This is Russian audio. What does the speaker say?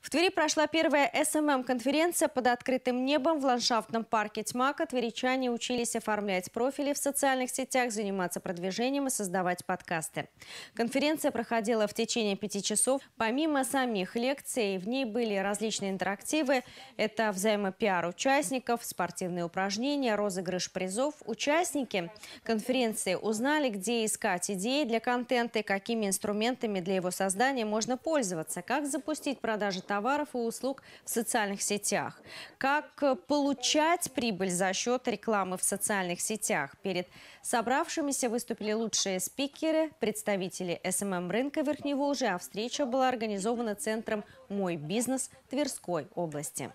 В Твери прошла первая СММ-конференция эм под открытым небом в ландшафтном парке Тьмака. Тверичане учились оформлять профили в социальных сетях, заниматься продвижением и создавать подкасты. Конференция проходила в течение пяти часов. Помимо самих лекций, в ней были различные интерактивы. Это взаимопиар участников, спортивные упражнения, розыгрыш призов. Участники конференции узнали, где искать идеи для контента и какими инструментами для его создания можно пользоваться, как запустить продажи товаров и услуг в социальных сетях. Как э, получать прибыль за счет рекламы в социальных сетях? Перед собравшимися выступили лучшие спикеры, представители СММ-рынка эм эм Верхней Волжи, а встреча была организована Центром «Мой бизнес» Тверской области.